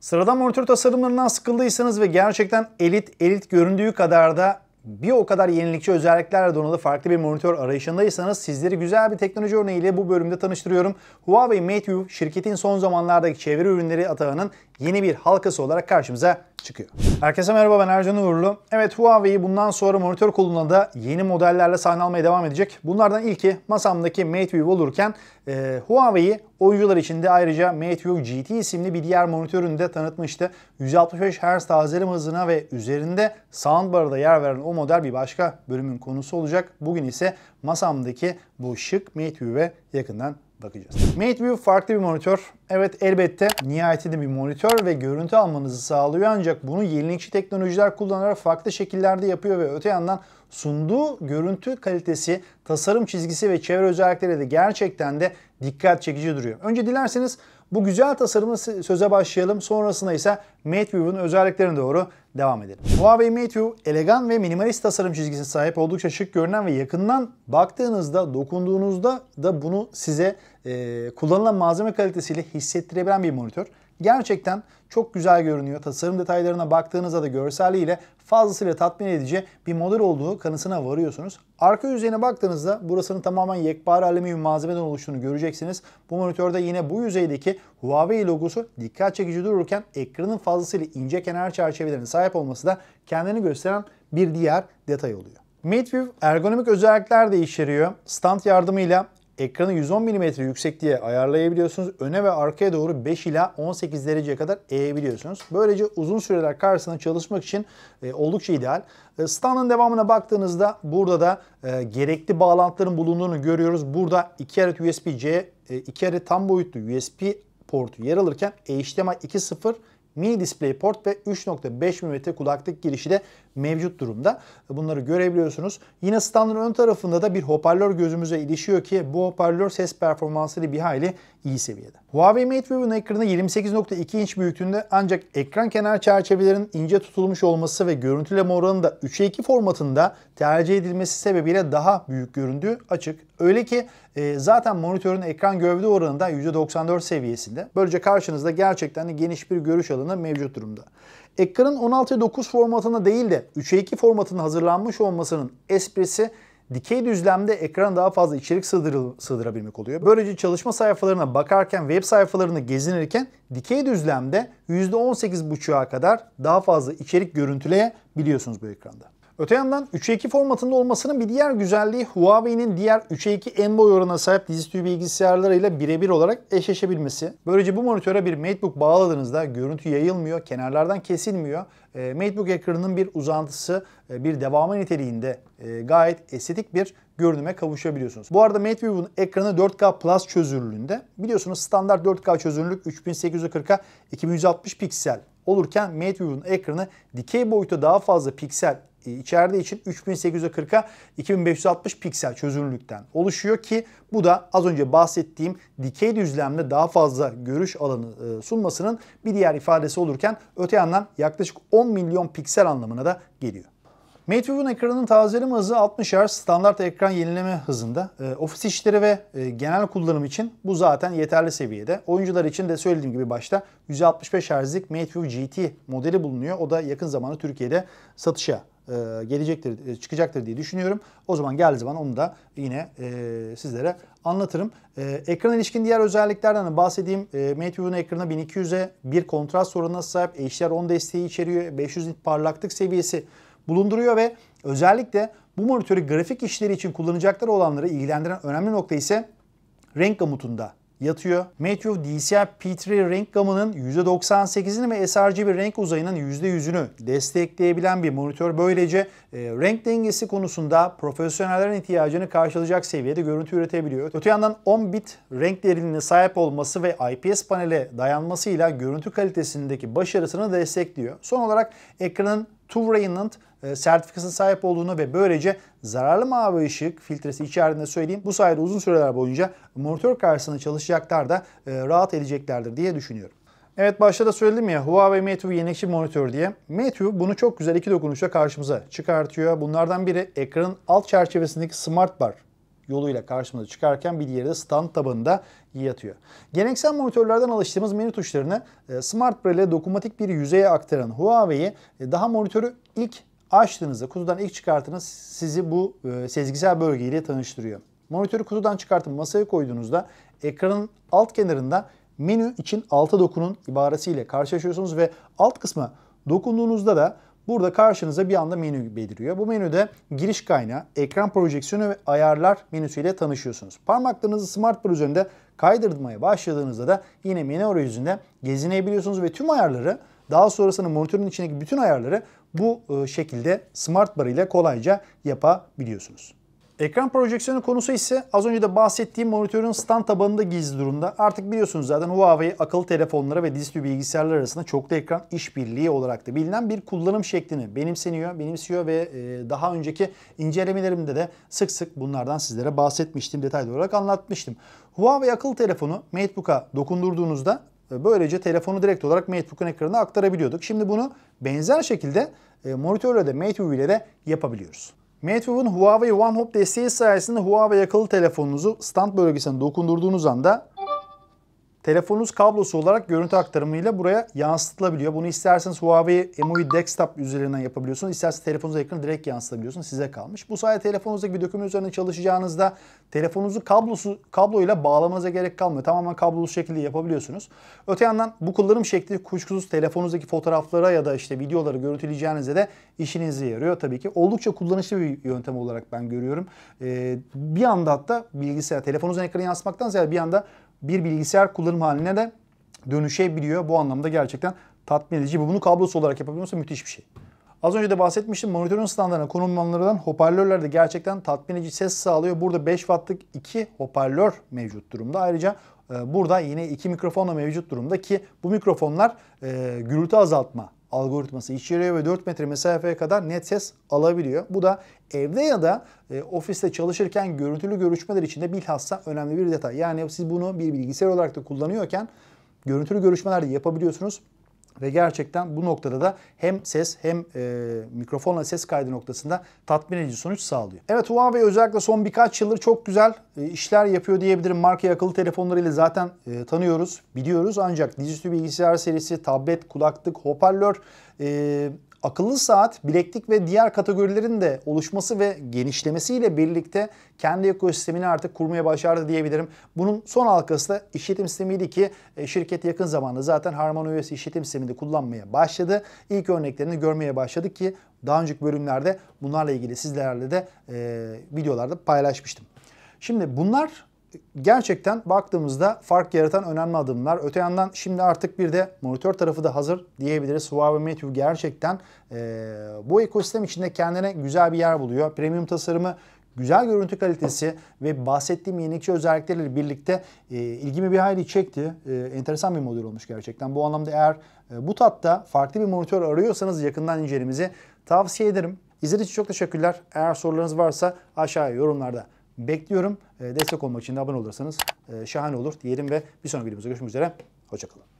Sıradan monitör tasarımlarından sıkıldıysanız ve gerçekten elit elit göründüğü kadar da bir o kadar yenilikçi özelliklerle donalı farklı bir monitör arayışındaysanız sizleri güzel bir teknoloji örneğiyle bu bölümde tanıştırıyorum. Huawei MateView şirketin son zamanlardaki çeviri ürünleri atağının yeni bir halkası olarak karşımıza çıkıyor. Herkese merhaba ben Ercan Uğurlu. Evet Huawei bundan sonra monitör koluna da yeni modellerle sahne almaya devam edecek. Bunlardan ilki masamdaki MateView olurken e, Huawei'yi Oyuncular için de ayrıca Mateview GT isimli bir diğer monitörünü de tanıtmıştı. 165 Hz tazelem hızına ve üzerinde da yer veren o model bir başka bölümün konusu olacak. Bugün ise masamdaki bu şık Mateview'e yakından bakacağız. MateView farklı bir monitör. Evet elbette nihayetinde bir monitör ve görüntü almanızı sağlıyor ancak bunu yenilikçi teknolojiler kullanarak farklı şekillerde yapıyor ve öte yandan sunduğu görüntü kalitesi, tasarım çizgisi ve çevre özellikleri de gerçekten de dikkat çekici duruyor. Önce dilerseniz bu güzel tasarımlı söze başlayalım. Sonrasında ise MateView'un özelliklerine doğru devam edelim. Huawei MateView, elegan ve minimalist tasarım çizgisine sahip oldukça şık görünen ve yakından baktığınızda, dokunduğunuzda da bunu size e, kullanılan malzeme kalitesiyle hissettirebilen bir monitör. Gerçekten çok güzel görünüyor. Tasarım detaylarına baktığınızda da görselliğiyle fazlasıyla tatmin edici bir model olduğu kanısına varıyorsunuz. Arka yüzeyine baktığınızda burasının tamamen yekpare alüminyum malzemeden oluştuğunu göreceksiniz. Bu monitörde yine bu yüzeydeki Huawei logosu dikkat çekici dururken ekranın fazlasıyla ince kenar çerçevelerine sahip olması da kendini gösteren bir diğer detay oluyor. MateView ergonomik özellikler de içeriyor. Stand yardımıyla Ekranı 110 mm yüksekliğe ayarlayabiliyorsunuz. Öne ve arkaya doğru 5 ila 18 dereceye kadar eğebiliyorsunuz. Böylece uzun süreler karşısında çalışmak için e, oldukça ideal. E, standın devamına baktığınızda burada da e, gerekli bağlantıların bulunduğunu görüyoruz. Burada 2 adet USB-C, e, 2 adet tam boyutlu USB portu yer alırken HDMI 2.0 Mini Display Port ve 3.5 mm kulaklık girişi de mevcut durumda. Bunları görebiliyorsunuz. Yine standın ön tarafında da bir hoparlör gözümüze ilişiyor ki bu hoparlör ses performansıyla bir hayli iyi seviyede. Huawei Mate ekranı 28.2 inç büyüklüğünde ancak ekran kenar çerçevelerin ince tutulmuş olması ve görüntüleme oranının da 3'e 2 formatında tercih edilmesi sebebiyle daha büyük göründüğü açık. Öyle ki e, zaten monitörün ekran gövde oranı da %94 seviyesinde. Böylece karşınızda gerçekten geniş bir görüş alanı mevcut durumda. Ekranın 16'ya 9 formatında değil de 3'e 2 formatında hazırlanmış olmasının esprisi dikey düzlemde ekrana daha fazla içerik sığdırabilmek oluyor. Böylece çalışma sayfalarına bakarken, web sayfalarını gezinirken dikey düzlemde %18.5'a kadar daha fazla içerik görüntüleyebiliyorsunuz bu ekranda. Öte yandan 3'e 2 formatında olmasının bir diğer güzelliği Huawei'nin diğer 3'e 2 en boy oranına sahip dizüstü bilgisayarlarıyla birebir olarak eşleşebilmesi. Böylece bu monitöre bir MateBook bağladığınızda görüntü yayılmıyor, kenarlardan kesilmiyor. E, MateBook ekranının bir uzantısı, e, bir devamı niteliğinde e, gayet estetik bir görünüme kavuşabiliyorsunuz. Bu arada MateBook'un ekranı 4K Plus çözünürlüğünde. Biliyorsunuz standart 4K çözünürlük 3840'a 2160 piksel olurken MateBook'un ekranı dikey boyutta daha fazla piksel içerdiği için 3840'a 2560 piksel çözünürlükten oluşuyor ki bu da az önce bahsettiğim dikey düzlemde daha fazla görüş alanı e, sunmasının bir diğer ifadesi olurken öte yandan yaklaşık 10 milyon piksel anlamına da geliyor. MateView'un ekranının tazeleme hızı 60 Hz standart ekran yenileme hızında. E, ofis işleri ve e, genel kullanım için bu zaten yeterli seviyede. Oyuncular için de söylediğim gibi başta 165 Hz'lik MateView GT modeli bulunuyor. O da yakın zamanda Türkiye'de satışa e, gelecektir, e, çıkacaktır diye düşünüyorum. O zaman geldiği zaman onu da yine e, sizlere anlatırım. E, ekrana ilişkin diğer özelliklerden de bahsedeyim. E, MateView'un ekranı 1200'e bir kontrast oranına sahip. HDR 10 desteği içeriyor. 500 nit parlaklık seviyesi bulunduruyor ve özellikle bu monitörü grafik işleri için kullanacakları olanları ilgilendiren önemli nokta ise renk gamutunda yatıyor. Matthew DCI P3 renk gamının %98'ini ve sRGB renk uzayının %100'ünü destekleyebilen bir monitör. Böylece e, renk dengesi konusunda profesyonellerin ihtiyacını karşılayacak seviyede görüntü üretebiliyor. Öte yandan 10 bit renk derinliğine sahip olması ve IPS panele dayanmasıyla görüntü kalitesindeki başarısını destekliyor. Son olarak ekranın Tuvrayinland e, sertifikasına sahip olduğunu ve böylece zararlı mavi ışık filtresi içerisinde söyleyeyim. Bu sayede uzun süreler boyunca monitör karşısında çalışacaklar da e, rahat edeceklerdir diye düşünüyorum. Evet başta da söyledim ya Huawei MateView U yenilikçi monitör diye. MateView bunu çok güzel iki dokunuşla karşımıza çıkartıyor. Bunlardan biri ekranın alt çerçevesindeki Smart Bar yoluyla karşımıza çıkarken bir diğeri de stand tabanında yatıyor. Geleneksel monitörlerden alıştığımız menü tuşlarını e, Smart Braille ile dokunmatik bir yüzeye aktaran Huawei'yi e, daha monitörü ilk açtığınızda, kutudan ilk çıkarttığınız sizi bu e, sezgisel bölgeyle tanıştırıyor. Monitörü kutudan çıkartıp masaya koyduğunuzda ekranın alt kenarında menü için altı dokunun ibaresiyle karşılaşıyorsunuz ve alt kısma dokunduğunuzda da Burada karşınıza bir anda menü beliriyor. Bu menüde giriş kaynağı, ekran projeksiyonu ve ayarlar menüsüyle tanışıyorsunuz. Parmaklarınızı smartboard üzerinde kaydırmaya başladığınızda da yine menü arayüzünde gezinebiliyorsunuz ve tüm ayarları daha sonrasında monitörün içindeki bütün ayarları bu e, şekilde smart bar ile kolayca yapabiliyorsunuz. Ekran projeksiyonu konusu ise az önce de bahsettiğim monitörün stand tabanında gizli durumda. Artık biliyorsunuz zaten Huawei akıllı telefonlara ve dizüstü bilgisayarlar arasında çoklu ekran işbirliği olarak da bilinen bir kullanım şeklini benimseniyor, benimsiyor ve e, daha önceki incelemelerimde de sık sık bunlardan sizlere bahsetmiştim, detaylı olarak anlatmıştım. Huawei akıllı telefonu MateBook'a dokundurduğunuzda e, böylece telefonu direkt olarak MateBook'un ekranına aktarabiliyorduk. Şimdi bunu benzer şekilde e, monitörle de MateView ile de yapabiliyoruz. Meteor'un Huawei OneHop desteği sayesinde Huawei akıllı telefonunuzu stand bölgesine dokundurduğunuz anda telefonunuz kablosu olarak görüntü aktarımıyla buraya yansıtılabiliyor. Bunu isterseniz Huawei MOU e Desktop üzerinden yapabiliyorsunuz. İsterseniz telefonunuz yakın direkt yansıtabiliyorsunuz. Size kalmış. Bu sayede telefonunuzdaki bir dökümün üzerinde çalışacağınızda telefonunuzu kablosu kabloyla bağlamanıza gerek kalmıyor. Tamamen kablolu şekilde yapabiliyorsunuz. Öte yandan bu kullanım şekli kuşkusuz telefonunuzdaki fotoğraflara ya da işte videoları görüntüleyeceğinizde de işinize yarıyor tabii ki. Oldukça kullanışlı bir yöntem olarak ben görüyorum. Ee, bir anda hatta bilgisayar telefonunuzun ekranı yansıtmaktan ziyade bir anda bir bilgisayar kullanım haline de dönüşebiliyor. Bu anlamda gerçekten tatmin edici. Bunu kablosu olarak yapabiliyorsa müthiş bir şey. Az önce de bahsetmiştim monitörün standartına konumlananlardan hoparlörler de gerçekten tatmin edici ses sağlıyor. Burada 5 wattlık 2 hoparlör mevcut durumda. Ayrıca e, burada yine 2 da mevcut durumda ki bu mikrofonlar e, gürültü azaltma algoritması içeriyor ve 4 metre mesafeye kadar net ses alabiliyor. Bu da evde ya da e, ofiste çalışırken görüntülü görüşmeler içinde bilhassa önemli bir detay. Yani siz bunu bir bilgisayar olarak da kullanıyorken görüntülü görüşmeler de yapabiliyorsunuz. Ve gerçekten bu noktada da hem ses hem e, mikrofonla ses kaydı noktasında tatmin edici sonuç sağlıyor. Evet Huawei özellikle son birkaç yıldır çok güzel e, işler yapıyor diyebilirim. Marka akıllı telefonlarıyla zaten e, tanıyoruz, biliyoruz. Ancak dizüstü bilgisayar serisi, tablet, kulaklık, hoparlör, e, Akıllı saat, bileklik ve diğer kategorilerin de oluşması ve genişlemesiyle birlikte kendi ekosistemini artık kurmaya başardı diyebilirim. Bunun son halkası da işletim sistemiydi ki e, şirket yakın zamanda zaten Harman OS işletim sistemini kullanmaya başladı. İlk örneklerini görmeye başladık ki daha önceki bölümlerde bunlarla ilgili sizlerle de e, videolarda paylaşmıştım. Şimdi bunlar gerçekten baktığımızda fark yaratan önemli adımlar. Öte yandan şimdi artık bir de monitör tarafı da hazır diyebiliriz. Huawei Mate gerçekten e, bu ekosistem içinde kendine güzel bir yer buluyor. Premium tasarımı güzel görüntü kalitesi ve bahsettiğim yenilikçi özellikleriyle birlikte e, ilgimi bir hayli çekti. E, enteresan bir model olmuş gerçekten. Bu anlamda eğer e, bu tatta farklı bir monitör arıyorsanız yakından incelemizi tavsiye ederim. İzlediğiniz için çok teşekkürler. Eğer sorularınız varsa aşağıya yorumlarda bekliyorum. Ee, destek olmak için de abone olursanız e, şahane olur diyelim ve bir sonraki videomuzda görüşmek üzere. Hoşçakalın.